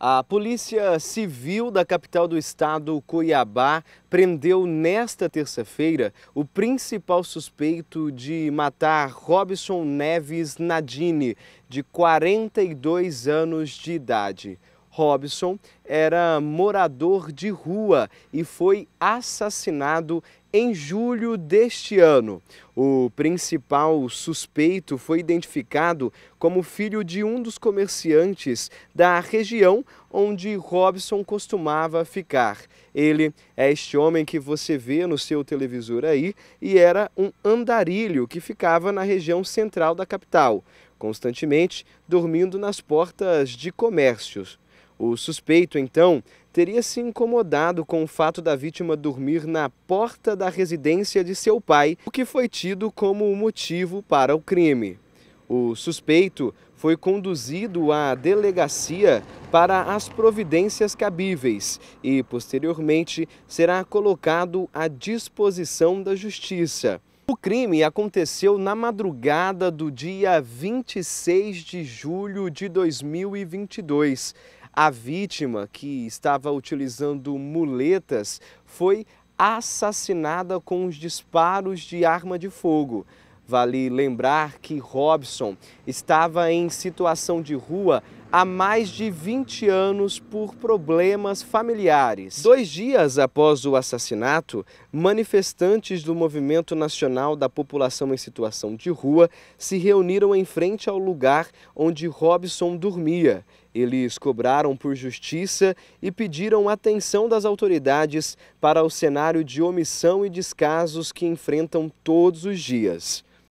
A Polícia Civil da capital do estado, Cuiabá, prendeu nesta terça-feira o principal suspeito de matar Robson Neves Nadine, de 42 anos de idade. Robson era morador de rua e foi assassinado em julho deste ano. O principal suspeito foi identificado como filho de um dos comerciantes da região onde Robson costumava ficar. Ele é este homem que você vê no seu televisor aí e era um andarilho que ficava na região central da capital, constantemente dormindo nas portas de comércios. O suspeito, então, teria se incomodado com o fato da vítima dormir na porta da residência de seu pai, o que foi tido como o motivo para o crime. O suspeito foi conduzido à delegacia para as providências cabíveis e, posteriormente, será colocado à disposição da Justiça. O crime aconteceu na madrugada do dia 26 de julho de 2022. A vítima, que estava utilizando muletas, foi assassinada com os disparos de arma de fogo. Vale lembrar que Robson estava em situação de rua há mais de 20 anos por problemas familiares. Dois dias após o assassinato, manifestantes do Movimento Nacional da População em Situação de Rua se reuniram em frente ao lugar onde Robson dormia. Eles cobraram por justiça e pediram atenção das autoridades para o cenário de omissão e descasos que enfrentam todos os dias.